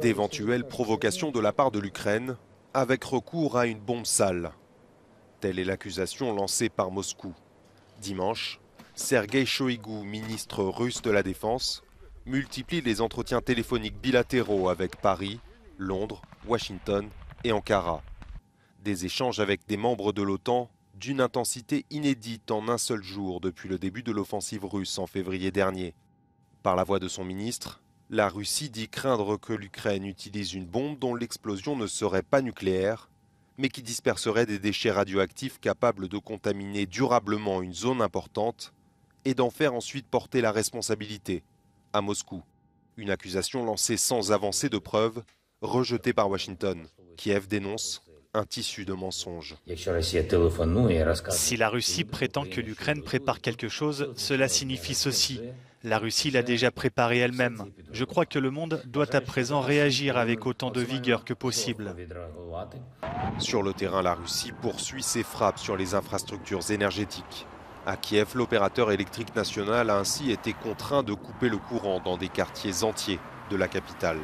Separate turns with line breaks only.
d'éventuelles provocations de la part de l'Ukraine avec recours à une bombe sale. Telle est l'accusation lancée par Moscou. Dimanche, Sergei Shoigu, ministre russe de la Défense, multiplie les entretiens téléphoniques bilatéraux avec Paris, Londres, Washington et Ankara. Des échanges avec des membres de l'OTAN d'une intensité inédite en un seul jour depuis le début de l'offensive russe en février dernier. Par la voix de son ministre, la Russie dit craindre que l'Ukraine utilise une bombe dont l'explosion ne serait pas nucléaire, mais qui disperserait des déchets radioactifs capables de contaminer durablement une zone importante et d'en faire ensuite porter la responsabilité à Moscou. Une accusation lancée sans avancée de preuves, rejetée par Washington. Kiev dénonce un tissu de mensonges. Si
la Russie prétend que l'Ukraine prépare quelque chose, cela signifie ceci. La Russie l'a déjà préparé elle-même. Je crois que le monde doit à présent réagir avec autant de vigueur que possible.
Sur le terrain, la Russie poursuit ses frappes sur les infrastructures énergétiques. À Kiev, l'opérateur électrique national a ainsi été contraint de couper le courant dans des quartiers entiers de la capitale.